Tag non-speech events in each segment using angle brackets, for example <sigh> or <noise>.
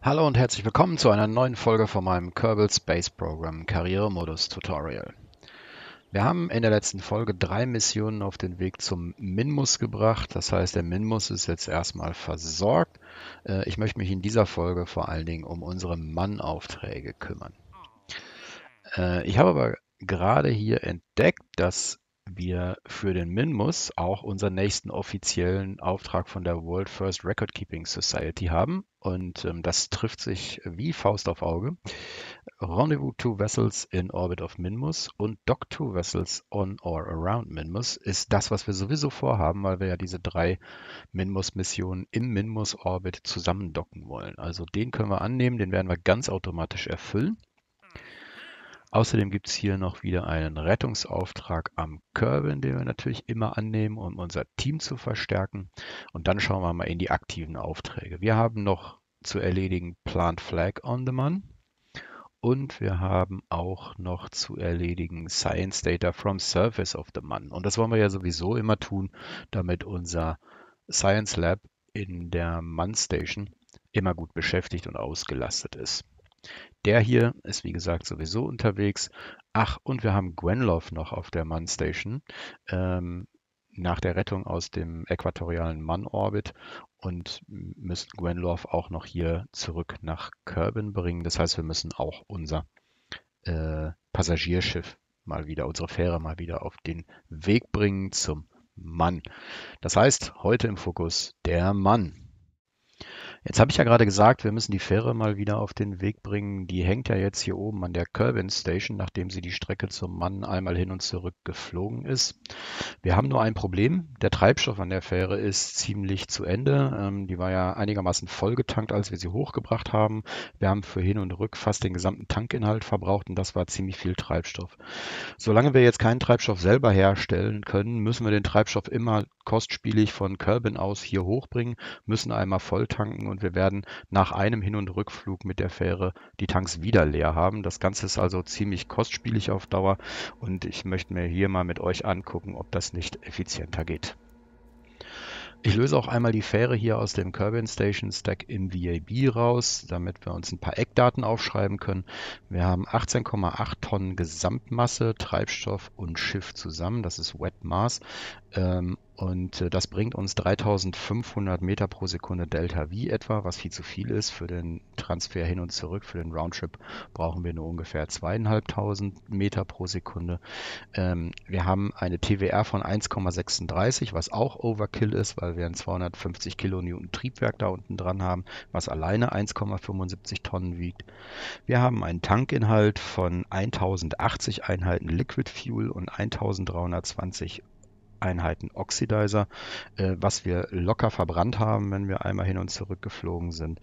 Hallo und herzlich willkommen zu einer neuen Folge von meinem Kerbal Space Program Karrieremodus Tutorial. Wir haben in der letzten Folge drei Missionen auf den Weg zum Minmus gebracht. Das heißt, der Minmus ist jetzt erstmal versorgt. Äh, ich möchte mich in dieser Folge vor allen Dingen um unsere Mannaufträge kümmern. Äh, ich habe aber gerade hier entdeckt, dass wir für den Minmus auch unseren nächsten offiziellen Auftrag von der World First Record Keeping Society haben und ähm, das trifft sich wie Faust auf Auge. Rendezvous to Vessels in Orbit of Minmus und Dock to Vessels on or around Minmus ist das, was wir sowieso vorhaben, weil wir ja diese drei Minmus-Missionen im Minmus-Orbit zusammendocken wollen. Also den können wir annehmen, den werden wir ganz automatisch erfüllen. Außerdem gibt es hier noch wieder einen Rettungsauftrag am Körbeln, den wir natürlich immer annehmen, um unser Team zu verstärken. Und dann schauen wir mal in die aktiven Aufträge. Wir haben noch zu erledigen Plant Flag on the Man. Und wir haben auch noch zu erledigen Science Data from Surface of the Man. Und das wollen wir ja sowieso immer tun, damit unser Science Lab in der Man Station immer gut beschäftigt und ausgelastet ist. Der hier ist wie gesagt sowieso unterwegs. Ach, und wir haben Gwenloff noch auf der Mann Station ähm, nach der Rettung aus dem äquatorialen Mann-Orbit und müssen Gwenloff auch noch hier zurück nach Kerbin bringen. Das heißt, wir müssen auch unser äh, Passagierschiff mal wieder, unsere Fähre mal wieder auf den Weg bringen zum Mann. Das heißt, heute im Fokus der Mann. Jetzt habe ich ja gerade gesagt, wir müssen die Fähre mal wieder auf den Weg bringen. Die hängt ja jetzt hier oben an der Kerbin Station, nachdem sie die Strecke zum Mann einmal hin und zurück geflogen ist. Wir haben nur ein Problem. Der Treibstoff an der Fähre ist ziemlich zu Ende. Ähm, die war ja einigermaßen vollgetankt, als wir sie hochgebracht haben. Wir haben für Hin und Rück fast den gesamten Tankinhalt verbraucht und das war ziemlich viel Treibstoff. Solange wir jetzt keinen Treibstoff selber herstellen können, müssen wir den Treibstoff immer kostspielig von Kerbin aus hier hochbringen, müssen einmal voll tanken und und wir werden nach einem Hin- und Rückflug mit der Fähre die Tanks wieder leer haben. Das Ganze ist also ziemlich kostspielig auf Dauer und ich möchte mir hier mal mit euch angucken, ob das nicht effizienter geht. Ich löse auch einmal die Fähre hier aus dem Kerbin Station Stack im VAB raus, damit wir uns ein paar Eckdaten aufschreiben können. Wir haben 18,8 Tonnen Gesamtmasse, Treibstoff und Schiff zusammen, das ist Wet Mass. Ähm, und äh, das bringt uns 3500 Meter pro Sekunde Delta V etwa, was viel zu viel ist. Für den Transfer hin und zurück, für den Roundtrip brauchen wir nur ungefähr 2500 Meter pro Sekunde. Ähm, wir haben eine TWR von 1,36, was auch Overkill ist, weil wir ein 250 Kilonewton Triebwerk da unten dran haben, was alleine 1,75 Tonnen wiegt. Wir haben einen Tankinhalt von 1080 Einheiten Liquid Fuel und 1320 Einheiten Oxidizer, äh, was wir locker verbrannt haben, wenn wir einmal hin und zurück geflogen sind.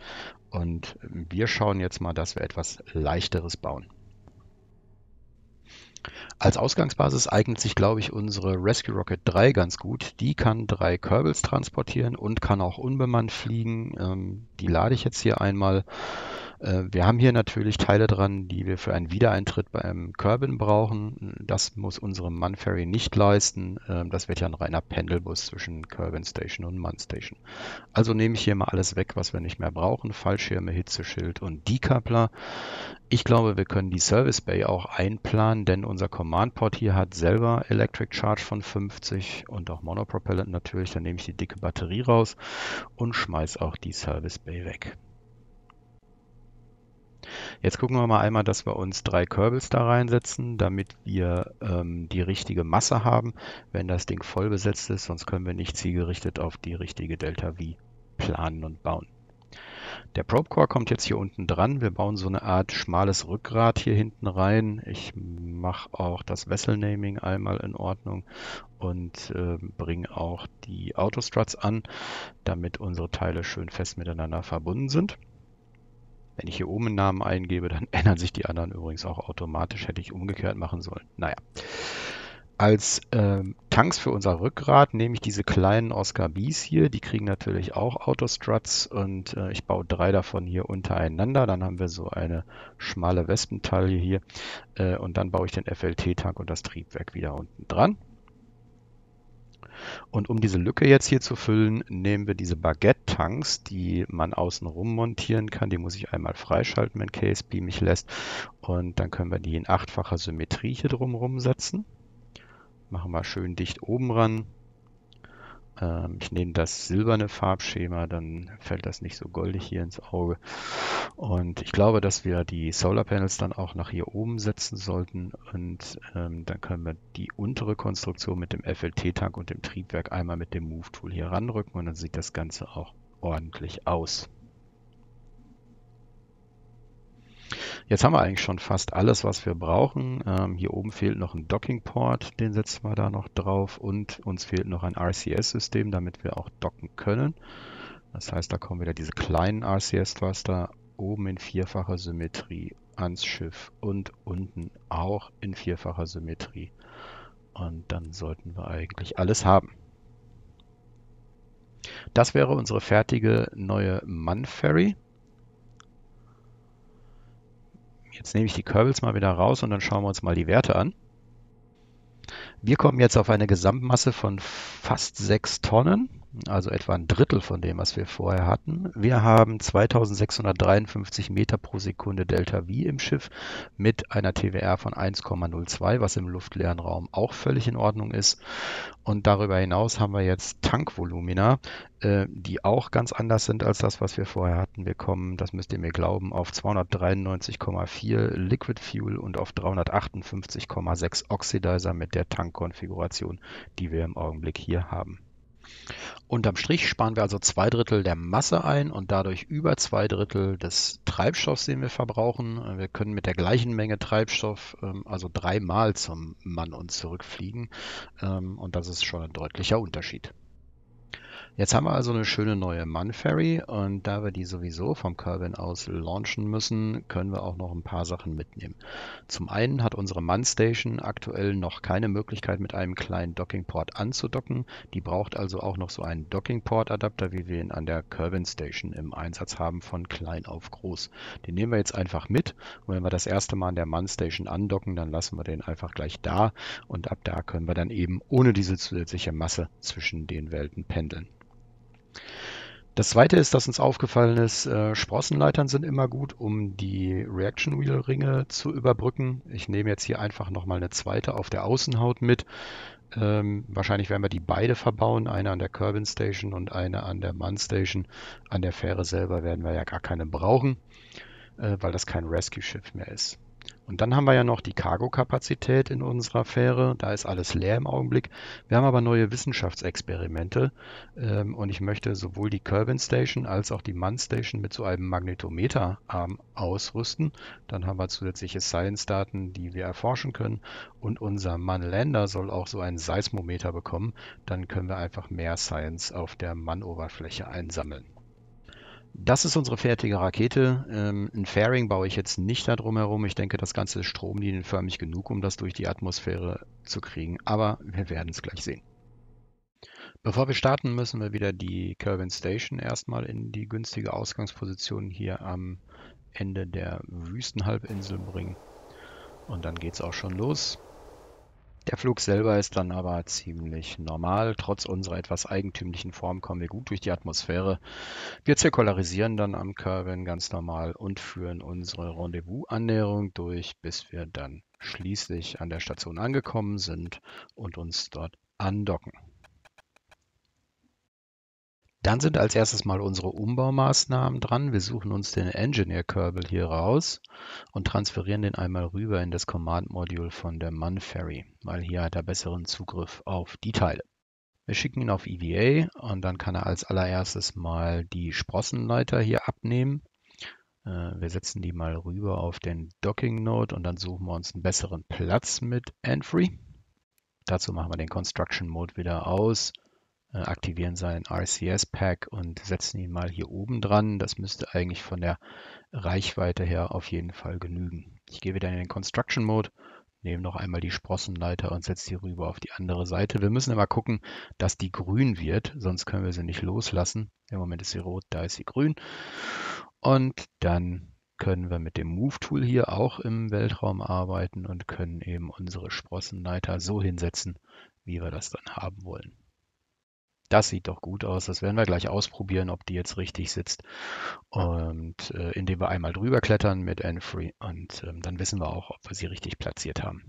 Und wir schauen jetzt mal, dass wir etwas leichteres bauen. Als Ausgangsbasis eignet sich, glaube ich, unsere Rescue Rocket 3 ganz gut. Die kann drei Kerbels transportieren und kann auch unbemannt fliegen. Ähm, die lade ich jetzt hier einmal. Äh, wir haben hier natürlich Teile dran, die wir für einen Wiedereintritt beim Kerbin brauchen. Das muss unsere Munferry nicht leisten. Ähm, das wird ja ein reiner Pendelbus zwischen Kerbin Station und Mann Station. Also nehme ich hier mal alles weg, was wir nicht mehr brauchen. Fallschirme, Hitzeschild und Decoupler. Ich glaube, wir können die Service Bay auch einplanen, denn unser Command Port hier hat selber Electric Charge von 50 und auch Monopropellant natürlich. Dann nehme ich die dicke Batterie raus und schmeiße auch die Service Bay weg. Jetzt gucken wir mal einmal, dass wir uns drei Körbels da reinsetzen, damit wir ähm, die richtige Masse haben, wenn das Ding voll besetzt ist, sonst können wir nicht zielgerichtet auf die richtige Delta V planen und bauen. Der Probe Core kommt jetzt hier unten dran. Wir bauen so eine Art schmales Rückgrat hier hinten rein. Ich mache auch das Vessel Naming einmal in Ordnung und äh, bringe auch die Autostruts an, damit unsere Teile schön fest miteinander verbunden sind. Wenn ich hier oben einen Namen eingebe, dann <laughs> ändern sich die anderen übrigens auch automatisch. Hätte ich umgekehrt machen sollen. Naja. Als ähm, Tanks für unser Rückgrat nehme ich diese kleinen Oscar Bs hier. Die kriegen natürlich auch Autostruts und äh, ich baue drei davon hier untereinander. Dann haben wir so eine schmale Wespentaille hier. Äh, und dann baue ich den FLT-Tank und das Triebwerk wieder unten dran. Und um diese Lücke jetzt hier zu füllen, nehmen wir diese Baguette-Tanks, die man außen rum montieren kann. Die muss ich einmal freischalten, wenn KSB mich lässt. Und dann können wir die in achtfacher Symmetrie hier drumherum setzen. Machen wir schön dicht oben ran. Ähm, ich nehme das silberne Farbschema, dann fällt das nicht so goldig hier ins Auge. Und ich glaube, dass wir die Solar Panels dann auch nach hier oben setzen sollten. Und ähm, dann können wir die untere Konstruktion mit dem FLT-Tank und dem Triebwerk einmal mit dem Move-Tool hier ranrücken und dann sieht das Ganze auch ordentlich aus. Jetzt haben wir eigentlich schon fast alles, was wir brauchen. Ähm, hier oben fehlt noch ein Docking-Port, den setzen wir da noch drauf und uns fehlt noch ein RCS-System, damit wir auch docken können. Das heißt, da kommen wieder diese kleinen RCS-Thruster oben in vierfacher Symmetrie ans Schiff und unten auch in vierfacher Symmetrie. Und dann sollten wir eigentlich alles haben. Das wäre unsere fertige neue Mann Ferry. Jetzt nehme ich die Körbels mal wieder raus und dann schauen wir uns mal die Werte an. Wir kommen jetzt auf eine Gesamtmasse von fast 6 Tonnen also etwa ein Drittel von dem, was wir vorher hatten. Wir haben 2653 Meter pro Sekunde Delta V im Schiff mit einer TWR von 1,02, was im luftleeren Raum auch völlig in Ordnung ist. Und darüber hinaus haben wir jetzt Tankvolumina, äh, die auch ganz anders sind als das, was wir vorher hatten. Wir kommen, das müsst ihr mir glauben, auf 293,4 Liquid Fuel und auf 358,6 Oxidizer mit der Tankkonfiguration, die wir im Augenblick hier haben. Unterm Strich sparen wir also zwei Drittel der Masse ein und dadurch über zwei Drittel des Treibstoffs, den wir verbrauchen. Wir können mit der gleichen Menge Treibstoff ähm, also dreimal zum Mann und zurückfliegen. Ähm, und das ist schon ein deutlicher Unterschied. Jetzt haben wir also eine schöne neue Mun Ferry und da wir die sowieso vom Kerbin aus launchen müssen, können wir auch noch ein paar Sachen mitnehmen. Zum einen hat unsere Mun Station aktuell noch keine Möglichkeit mit einem kleinen Dockingport anzudocken. Die braucht also auch noch so einen Dockingport Adapter, wie wir ihn an der Kerbin Station im Einsatz haben, von klein auf groß. Den nehmen wir jetzt einfach mit und wenn wir das erste Mal an der Mun Station andocken, dann lassen wir den einfach gleich da und ab da können wir dann eben ohne diese zusätzliche Masse zwischen den Welten pendeln. Das zweite ist, dass uns aufgefallen ist, äh, Sprossenleitern sind immer gut, um die Reaction Wheel Ringe zu überbrücken. Ich nehme jetzt hier einfach nochmal eine zweite auf der Außenhaut mit. Ähm, wahrscheinlich werden wir die beide verbauen, eine an der Kerbin Station und eine an der Mann Station. An der Fähre selber werden wir ja gar keine brauchen, äh, weil das kein Rescue-Schiff mehr ist. Und dann haben wir ja noch die Cargo-Kapazität in unserer Fähre. Da ist alles leer im Augenblick. Wir haben aber neue Wissenschaftsexperimente. Ähm, und ich möchte sowohl die Kerbin Station als auch die Mann Station mit so einem Magnetometerarm ausrüsten. Dann haben wir zusätzliche Science-Daten, die wir erforschen können. Und unser Mann Lander soll auch so einen Seismometer bekommen. Dann können wir einfach mehr Science auf der Mann-Oberfläche einsammeln. Das ist unsere fertige Rakete. Ähm, ein Fairing baue ich jetzt nicht da drum herum. Ich denke, das Ganze ist stromlinienförmig genug, um das durch die Atmosphäre zu kriegen. Aber wir werden es gleich sehen. Bevor wir starten, müssen wir wieder die Kelvin Station erstmal in die günstige Ausgangsposition hier am Ende der Wüstenhalbinsel bringen. Und dann geht es auch schon los. Der Flug selber ist dann aber ziemlich normal. Trotz unserer etwas eigentümlichen Form kommen wir gut durch die Atmosphäre. Wir zirkularisieren dann am Kerbin ganz normal und führen unsere Rendezvous-Annäherung durch, bis wir dann schließlich an der Station angekommen sind und uns dort andocken. Dann sind als erstes mal unsere Umbaumaßnahmen dran. Wir suchen uns den Engineer-Körbel hier raus und transferieren den einmal rüber in das Command-Modul von der MunFerry, weil hier hat er besseren Zugriff auf die Teile. Wir schicken ihn auf EVA und dann kann er als allererstes mal die Sprossenleiter hier abnehmen. Äh, wir setzen die mal rüber auf den Docking-Node und dann suchen wir uns einen besseren Platz mit Enfree. Dazu machen wir den Construction-Mode wieder aus äh, aktivieren seinen RCS-Pack und setzen ihn mal hier oben dran. Das müsste eigentlich von der Reichweite her auf jeden Fall genügen. Ich gehe wieder in den Construction Mode, nehme noch einmal die Sprossenleiter und setze sie rüber auf die andere Seite. Wir müssen immer gucken, dass die grün wird, sonst können wir sie nicht loslassen. Im Moment ist sie rot, da ist sie grün. Und dann können wir mit dem Move-Tool hier auch im Weltraum arbeiten und können eben unsere Sprossenleiter so hinsetzen, wie wir das dann haben wollen das sieht doch gut aus. Das werden wir gleich ausprobieren, ob die jetzt richtig sitzt. Und äh, indem wir einmal drüber klettern mit Enfree und ähm, dann wissen wir auch, ob wir sie richtig platziert haben.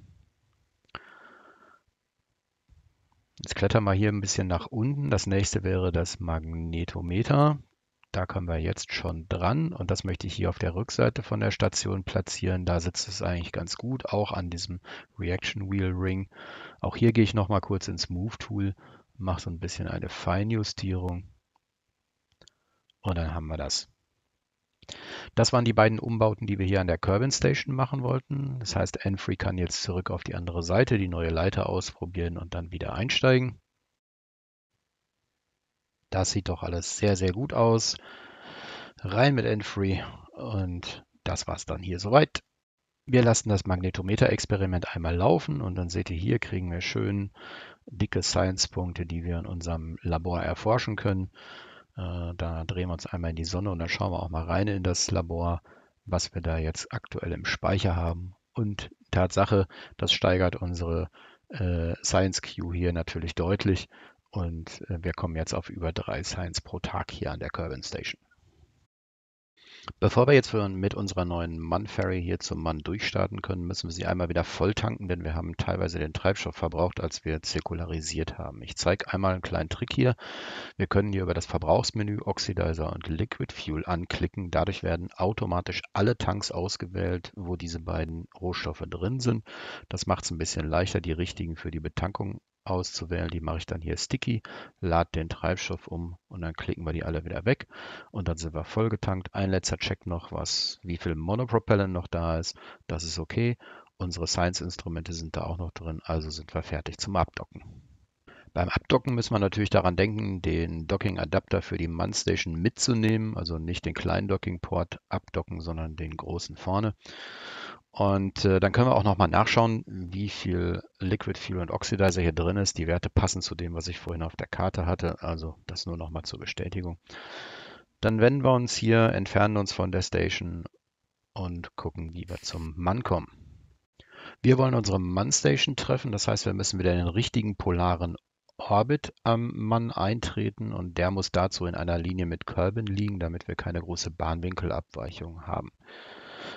Jetzt klettern wir hier ein bisschen nach unten. Das nächste wäre das Magnetometer. Da kommen wir jetzt schon dran und das möchte ich hier auf der Rückseite von der Station platzieren. Da sitzt es eigentlich ganz gut, auch an diesem Reaction Wheel Ring. Auch hier gehe ich nochmal kurz ins Move Tool mache so ein bisschen eine Feinjustierung und dann haben wir das. Das waren die beiden Umbauten, die wir hier an der Kerbin Station machen wollten. Das heißt, Enfree kann jetzt zurück auf die andere Seite, die neue Leiter ausprobieren und dann wieder einsteigen. Das sieht doch alles sehr, sehr gut aus. Rein mit Enfree und das war's dann hier soweit. Wir lassen das Magnetometer-Experiment einmal laufen und dann seht ihr hier, kriegen wir schön dicke Science-Punkte, die wir in unserem Labor erforschen können. Äh, da drehen wir uns einmal in die Sonne und dann schauen wir auch mal rein in das Labor, was wir da jetzt aktuell im Speicher haben. Und Tatsache, das steigert unsere äh, Science Queue hier natürlich deutlich. Und äh, wir kommen jetzt auf über drei Science pro Tag hier an der Kerbin Station. Bevor wir jetzt mit unserer neuen Mann-Ferry hier zum Mann durchstarten können, müssen wir sie einmal wieder voll tanken, denn wir haben teilweise den Treibstoff verbraucht, als wir zirkularisiert haben. Ich zeige einmal einen kleinen Trick hier. Wir können hier über das Verbrauchsmenü Oxidizer und Liquid Fuel anklicken. Dadurch werden automatisch alle Tanks ausgewählt, wo diese beiden Rohstoffe drin sind. Das macht es ein bisschen leichter, die richtigen für die Betankung auszuwählen. Die mache ich dann hier sticky, lade den Treibstoff um und dann klicken wir die alle wieder weg und dann sind wir vollgetankt. Ein letzter Check noch, was, wie viel Monopropellant noch da ist. Das ist okay. Unsere Science-Instrumente sind da auch noch drin, also sind wir fertig zum Abdocken. Beim Abdocken müssen wir natürlich daran denken, den Docking-Adapter für die Station mitzunehmen, also nicht den kleinen Docking-Port abdocken, sondern den großen vorne. Und äh, dann können wir auch nochmal nachschauen, wie viel Liquid Fuel und Oxidizer hier drin ist. Die Werte passen zu dem, was ich vorhin auf der Karte hatte. Also das nur nochmal zur Bestätigung. Dann wenden wir uns hier, entfernen uns von der Station und gucken, wie wir zum Mann kommen. Wir wollen unsere Mann-Station treffen, das heißt, wir müssen wieder den richtigen polaren Orbit am Mann eintreten und der muss dazu in einer Linie mit Kerbin liegen, damit wir keine große Bahnwinkelabweichung haben.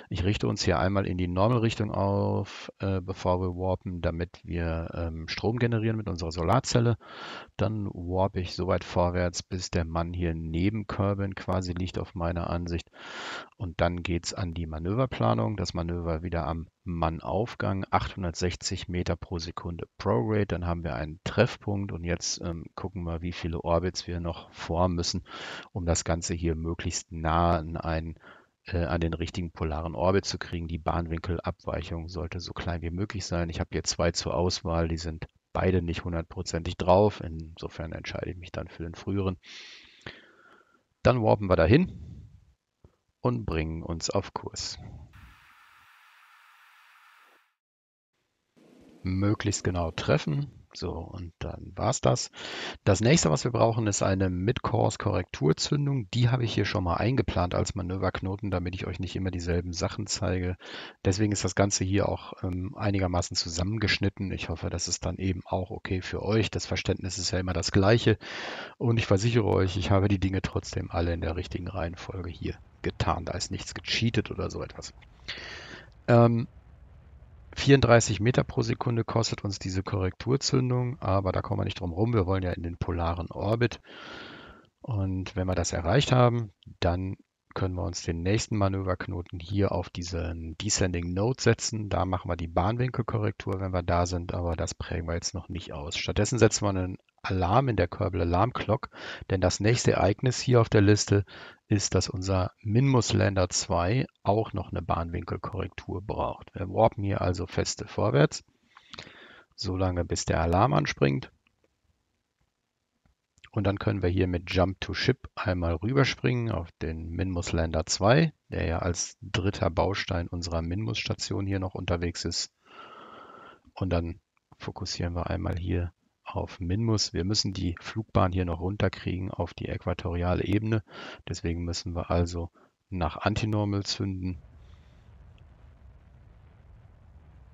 Ich richte uns hier einmal in die normal auf, äh, bevor wir warpen, damit wir ähm, Strom generieren mit unserer Solarzelle. Dann warpe ich so weit vorwärts, bis der Mann hier neben Kerbin quasi liegt auf meiner Ansicht. Und dann geht es an die Manöverplanung. Das Manöver wieder am Mannaufgang, 860 Meter pro Sekunde Prorate. Dann haben wir einen Treffpunkt und jetzt ähm, gucken wir, wie viele Orbits wir noch formen müssen, um das Ganze hier möglichst nah an einen äh, an den richtigen polaren Orbit zu kriegen. Die Bahnwinkelabweichung sollte so klein wie möglich sein. Ich habe hier zwei zur Auswahl, die sind beide nicht hundertprozentig drauf. Insofern entscheide ich mich dann für den früheren. Dann warpen wir dahin und bringen uns auf Kurs. Möglichst genau treffen. So, und dann war es das. Das nächste, was wir brauchen, ist eine Mid-Course-Korrekturzündung. Die habe ich hier schon mal eingeplant als Manöverknoten, damit ich euch nicht immer dieselben Sachen zeige. Deswegen ist das Ganze hier auch ähm, einigermaßen zusammengeschnitten. Ich hoffe, das ist dann eben auch okay für euch. Das Verständnis ist ja immer das gleiche. Und ich versichere euch, ich habe die Dinge trotzdem alle in der richtigen Reihenfolge hier getan. Da ist nichts gecheatet oder so etwas. Ähm, 34 Meter pro Sekunde kostet uns diese Korrekturzündung, aber da kommen wir nicht drum rum. Wir wollen ja in den polaren Orbit. Und wenn wir das erreicht haben, dann können wir uns den nächsten Manöverknoten hier auf diesen Descending Node setzen. Da machen wir die Bahnwinkelkorrektur, wenn wir da sind, aber das prägen wir jetzt noch nicht aus. Stattdessen setzen wir einen Alarm in der Körbel Alarm Clock, denn das nächste Ereignis hier auf der Liste ist, dass unser Minmus Lander 2 auch noch eine Bahnwinkelkorrektur braucht. Wir warpen hier also feste vorwärts, solange bis der Alarm anspringt. Und dann können wir hier mit Jump to Ship einmal rüberspringen auf den Minmus Lander 2, der ja als dritter Baustein unserer Minmus Station hier noch unterwegs ist. Und dann fokussieren wir einmal hier auf Minmus. Wir müssen die Flugbahn hier noch runterkriegen auf die äquatoriale Ebene. Deswegen müssen wir also nach Antinormal zünden.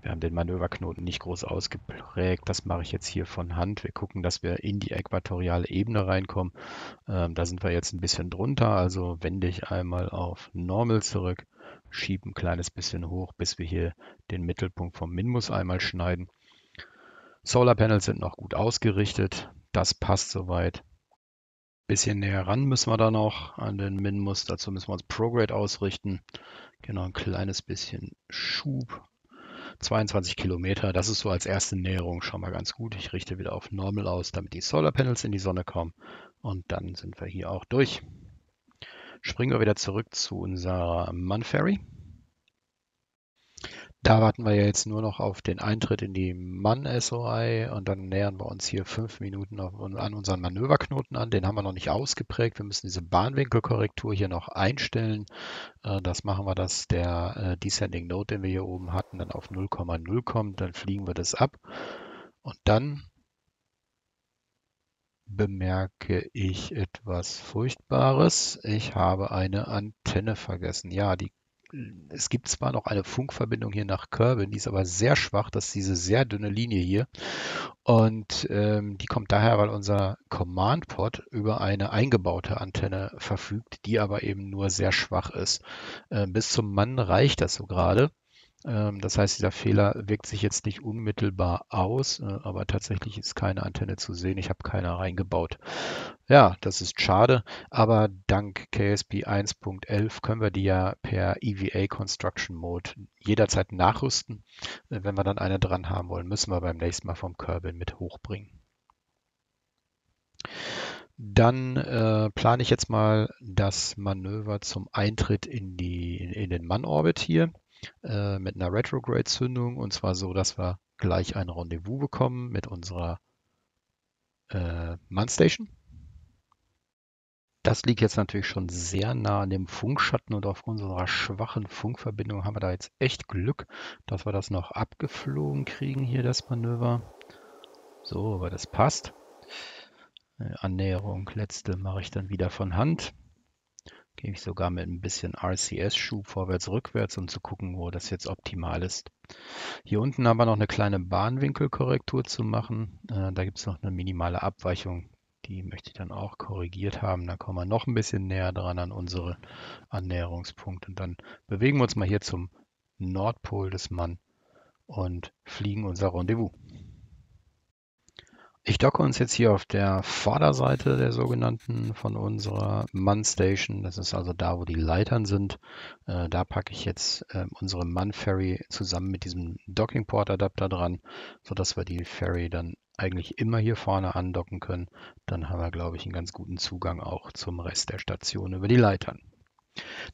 Wir haben den Manöverknoten nicht groß ausgeprägt. Das mache ich jetzt hier von Hand. Wir gucken, dass wir in die äquatoriale Ebene reinkommen. Ähm, da sind wir jetzt ein bisschen drunter. Also wende ich einmal auf Normal zurück, schiebe ein kleines bisschen hoch, bis wir hier den Mittelpunkt vom Minmus einmal schneiden. Solar Panels sind noch gut ausgerichtet. Das passt soweit. Bisschen näher ran müssen wir da noch an den Minmus. Dazu müssen wir uns ProGrade ausrichten. Genau, ein kleines bisschen Schub. 22 Kilometer. Das ist so als erste Näherung schon mal ganz gut. Ich richte wieder auf Normal aus, damit die Solar Panels in die Sonne kommen. Und dann sind wir hier auch durch. Springen wir wieder zurück zu unserer Manferry. Ferry. Da warten wir ja jetzt nur noch auf den Eintritt in die Mann-SOI und dann nähern wir uns hier fünf Minuten an unseren Manöverknoten an. Den haben wir noch nicht ausgeprägt. Wir müssen diese Bahnwinkelkorrektur hier noch einstellen. Äh, das machen wir, dass der äh, Descending Node, den wir hier oben hatten, dann auf 0,0 kommt. Dann fliegen wir das ab. Und dann bemerke ich etwas Furchtbares. Ich habe eine Antenne vergessen. Ja, die es gibt zwar noch eine Funkverbindung hier nach Körben, die ist aber sehr schwach. Das ist diese sehr dünne Linie hier. Und ähm, die kommt daher, weil unser Command-Pod über eine eingebaute Antenne verfügt, die aber eben nur sehr schwach ist. Äh, bis zum Mann reicht das so gerade. Ähm, das heißt, dieser Fehler wirkt sich jetzt nicht unmittelbar aus, äh, aber tatsächlich ist keine Antenne zu sehen. Ich habe keine reingebaut. Ja, das ist schade, aber dank KSP 1.11 können wir die ja per EVA Construction Mode jederzeit nachrüsten. Äh, wenn wir dann eine dran haben wollen, müssen wir beim nächsten Mal vom Körbel mit hochbringen. Dann äh, plane ich jetzt mal das Manöver zum Eintritt in, die, in, in den Mann-Orbit hier äh, mit einer Retrograde-Zündung und zwar so, dass wir gleich ein Rendezvous bekommen mit unserer äh, Manstation. Das liegt jetzt natürlich schon sehr nah an dem Funkschatten und auf unserer schwachen Funkverbindung haben wir da jetzt echt Glück, dass wir das noch abgeflogen kriegen hier, das Manöver. So, aber das passt. Äh, Annäherung, letzte mache ich dann wieder von Hand gehe ich sogar mit ein bisschen RCS-Schub vorwärts, rückwärts, um zu gucken, wo das jetzt optimal ist. Hier unten haben wir noch eine kleine Bahnwinkelkorrektur zu machen. Äh, da gibt es noch eine minimale Abweichung. Die möchte ich dann auch korrigiert haben. Da kommen wir noch ein bisschen näher dran an unsere Annäherungspunkte. Und dann bewegen wir uns mal hier zum Nordpol des Mann und fliegen unser Rendezvous. Ich docke uns jetzt hier auf der Vorderseite der sogenannten von unserer Man-Station. Das ist also da, wo die Leitern sind. Äh, da packe ich jetzt äh, unsere Man-Ferry zusammen mit diesem Docking-Port-Adapter dran, sodass wir die Ferry dann eigentlich immer hier vorne andocken können. Dann haben wir, glaube ich, einen ganz guten Zugang auch zum Rest der Station über die Leitern.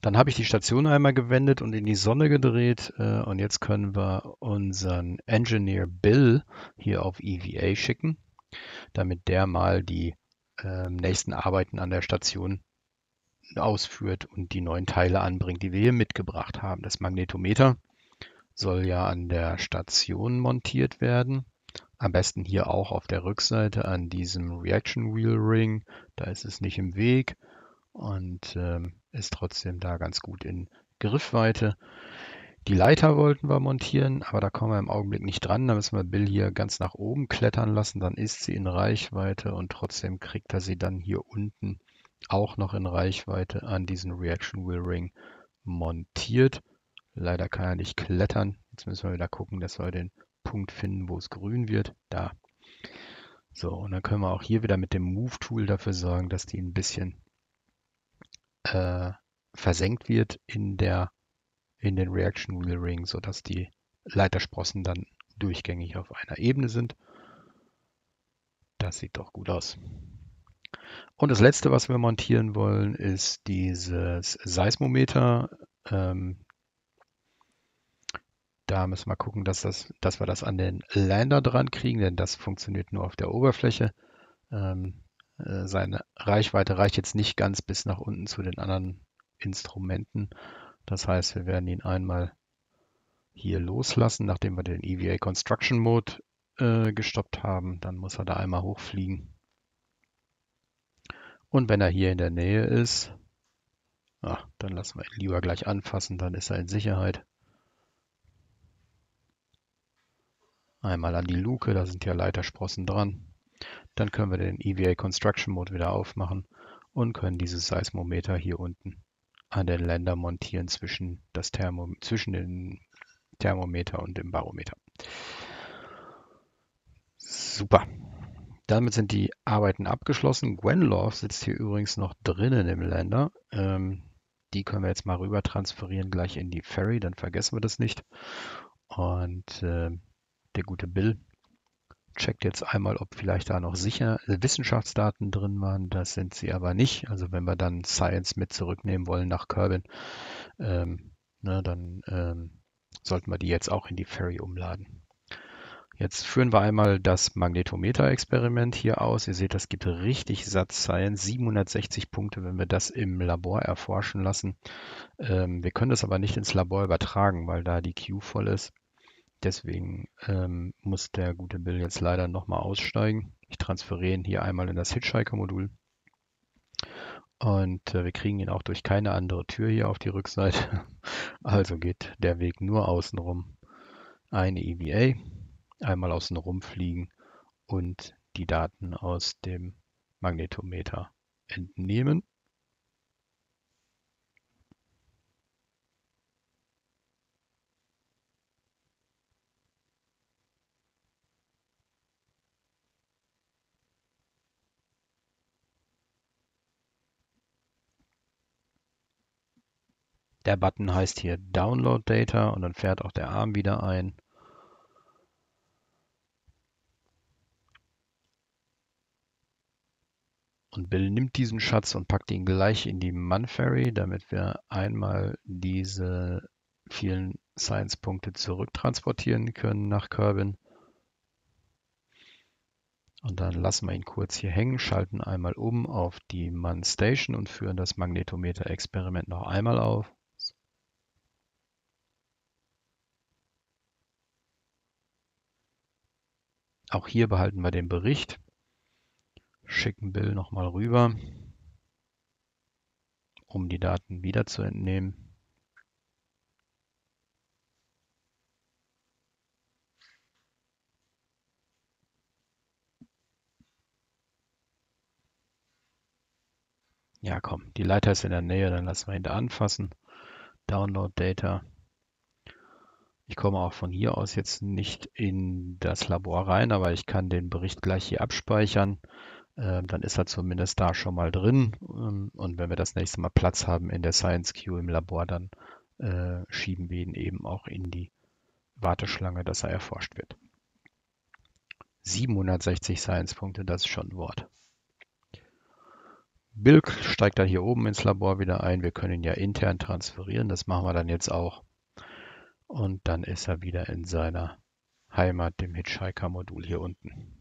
Dann habe ich die Station einmal gewendet und in die Sonne gedreht äh, und jetzt können wir unseren Engineer Bill hier auf EVA schicken damit der mal die äh, nächsten Arbeiten an der Station ausführt und die neuen Teile anbringt, die wir hier mitgebracht haben. Das Magnetometer soll ja an der Station montiert werden. Am besten hier auch auf der Rückseite an diesem Reaction Wheel Ring. Da ist es nicht im Weg und ähm, ist trotzdem da ganz gut in Griffweite. Die Leiter wollten wir montieren, aber da kommen wir im Augenblick nicht dran. Da müssen wir Bill hier ganz nach oben klettern lassen, dann ist sie in Reichweite und trotzdem kriegt er sie dann hier unten auch noch in Reichweite an diesen Reaction Wheel Ring montiert. Leider kann er nicht klettern. Jetzt müssen wir wieder gucken, dass wir den Punkt finden, wo es grün wird. Da. So, und dann können wir auch hier wieder mit dem Move-Tool dafür sorgen, dass die ein bisschen äh, versenkt wird in der in den Reaction Wheel Ring, sodass die Leitersprossen dann durchgängig auf einer Ebene sind. Das sieht doch gut aus. Und das letzte, was wir montieren wollen, ist dieses Seismometer. Ähm, da müssen wir gucken, dass, das, dass wir das an den Lander dran kriegen, denn das funktioniert nur auf der Oberfläche. Ähm, äh, seine Reichweite reicht jetzt nicht ganz bis nach unten zu den anderen Instrumenten. Das heißt, wir werden ihn einmal hier loslassen, nachdem wir den EVA Construction Mode äh, gestoppt haben. Dann muss er da einmal hochfliegen. Und wenn er hier in der Nähe ist, ach, dann lassen wir ihn lieber gleich anfassen, dann ist er in Sicherheit. Einmal an die Luke, da sind ja Leitersprossen dran. Dann können wir den EVA Construction Mode wieder aufmachen und können dieses Seismometer hier unten an den Länder montieren zwischen den Thermometer und dem Barometer. Super. Damit sind die Arbeiten abgeschlossen. Gwenlove sitzt hier übrigens noch drinnen im Länder. Ähm, die können wir jetzt mal rüber transferieren gleich in die Ferry, dann vergessen wir das nicht. Und äh, der gute Bill checkt jetzt einmal, ob vielleicht da noch sicher Wissenschaftsdaten drin waren. Das sind sie aber nicht. Also wenn wir dann Science mit zurücknehmen wollen nach Kerbin, ähm, ne, dann ähm, sollten wir die jetzt auch in die Ferry umladen. Jetzt führen wir einmal das Magnetometer-Experiment hier aus. Ihr seht, das gibt richtig Satz Science, 760 Punkte, wenn wir das im Labor erforschen lassen. Ähm, wir können das aber nicht ins Labor übertragen, weil da die Queue voll ist. Deswegen ähm, muss der gute Bill jetzt leider nochmal aussteigen. Ich transferiere ihn hier einmal in das Hitchhiker-Modul. Und äh, wir kriegen ihn auch durch keine andere Tür hier auf die Rückseite. <laughs> Also geht der Weg nur außenrum. Eine EVA, einmal außenrum fliegen und die Daten aus dem Magnetometer entnehmen. Der Button heißt hier Download Data und dann fährt auch der Arm wieder ein. Und Bill nimmt diesen Schatz und packt ihn gleich in die Man Ferry, damit wir einmal diese vielen Science-Punkte zurücktransportieren können nach Kerbin. Und dann lassen wir ihn kurz hier hängen, schalten einmal um auf die Mann Station und führen das Magnetometer-Experiment noch einmal auf. Auch hier behalten wir den Bericht, schicken Bill nochmal rüber, um die Daten wieder zu entnehmen. Ja, komm, die Leiter ist in der Nähe, dann lassen wir ihn da anfassen. Download Data. Ich komme auch von hier aus jetzt nicht in das Labor rein, aber ich kann den Bericht gleich hier abspeichern. Ähm, dann ist er zumindest da schon mal drin. Ähm, und wenn wir das nächste Mal Platz haben in der Science Queue im Labor, dann äh, schieben wir ihn eben auch in die Warteschlange, dass er erforscht wird. 760 Science-Punkte, das ist schon ein Wort. Bilk steigt da hier oben ins Labor wieder ein. Wir können ihn ja intern transferieren. Das machen wir dann jetzt auch. Und dann ist er wieder in seiner Heimat, dem Hitchhiker-Modul hier unten.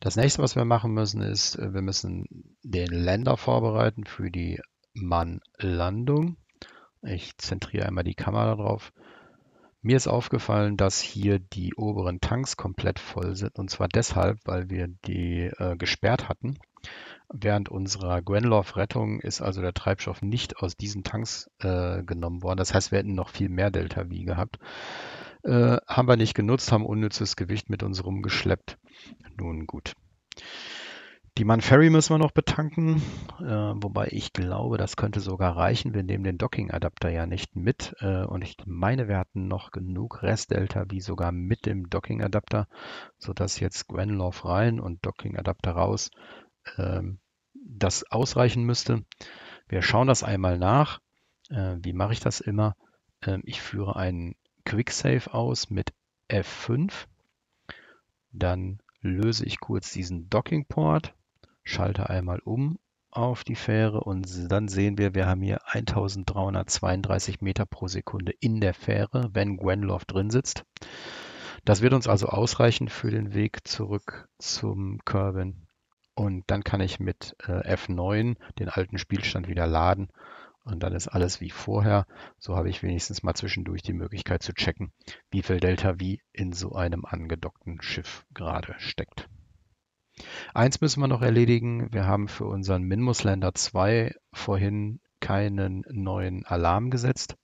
Das nächste, was wir machen müssen, ist, äh, wir müssen den Länder vorbereiten für die Mann-Landung. Ich zentriere einmal die Kamera drauf. Mir ist aufgefallen, dass hier die oberen Tanks komplett voll sind. Und zwar deshalb, weil wir die äh, gesperrt hatten. Während unserer Gwenloff-Rettung ist also der Treibstoff nicht aus diesen Tanks äh, genommen worden. Das heißt, wir hätten noch viel mehr Delta V gehabt. Äh, haben wir nicht genutzt, haben unnützes Gewicht mit uns rumgeschleppt. Nun gut. Die Ferry müssen wir noch betanken, äh, wobei ich glaube, das könnte sogar reichen. Wir nehmen den Docking-Adapter ja nicht mit äh, und ich meine, wir hatten noch genug Restdelta wie sogar mit dem Docking-Adapter, sodass jetzt Gwenloff rein und Docking-Adapter raus äh, das ausreichen müsste. Wir schauen das einmal nach. Äh, wie mache ich das immer? Ähm, ich führe einen Quicksave aus mit F5. Dann löse ich kurz diesen Docking-Port schalte einmal um auf die Fähre und dann sehen wir, wir haben hier 1332 Meter pro Sekunde in der Fähre, wenn Gwenloff drin sitzt. Das wird uns also ausreichen für den Weg zurück zum Kerbin. Und dann kann ich mit äh, F9 den alten Spielstand wieder laden und dann ist alles wie vorher. So habe ich wenigstens mal zwischendurch die Möglichkeit zu checken, wie viel Delta V in so einem angedockten Schiff gerade steckt. Eins müssen wir noch erledigen. Wir haben für unseren Minmus Lander 2 vorhin keinen neuen Alarm gesetzt.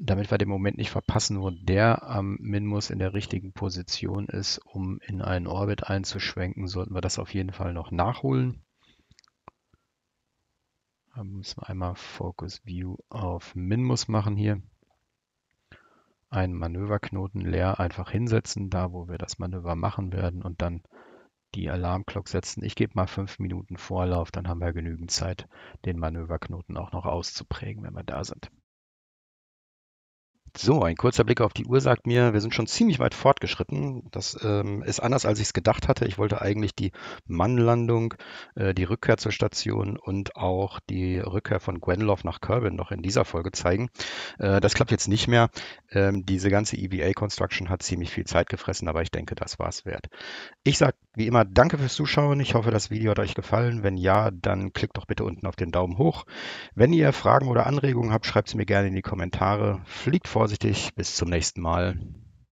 Damit wir den Moment nicht verpassen, wo der am Minmus in der richtigen Position ist, um in einen Orbit einzuschwenken, sollten wir das auf jeden Fall noch nachholen. Da müssen wir einmal Focus View auf Minmus machen hier einen Manöverknoten leer einfach hinsetzen, da wo wir das Manöver machen werden und dann die Alarmglock setzen. Ich gebe mal fünf Minuten Vorlauf, dann haben wir genügend Zeit, den Manöverknoten auch noch auszuprägen, wenn wir da sind. So, ein kurzer Blick auf die Uhr sagt mir, wir sind schon ziemlich weit fortgeschritten. Das ähm, ist anders, als ich es gedacht hatte. Ich wollte eigentlich die Mannlandung, äh, die Rückkehr zur Station und auch die Rückkehr von Gwenloff nach Kerbin noch in dieser Folge zeigen. Äh, das klappt jetzt nicht mehr. Ähm, diese ganze EBA-Construction hat ziemlich viel Zeit gefressen, aber ich denke, das war es wert. Ich sage wie immer danke fürs Zuschauen. Ich hoffe, das Video hat euch gefallen. Wenn ja, dann klickt doch bitte unten auf den Daumen hoch. Wenn ihr Fragen oder Anregungen habt, schreibt sie mir gerne in die Kommentare. Fliegt vor vorsichtig, bis zum nächsten Mal.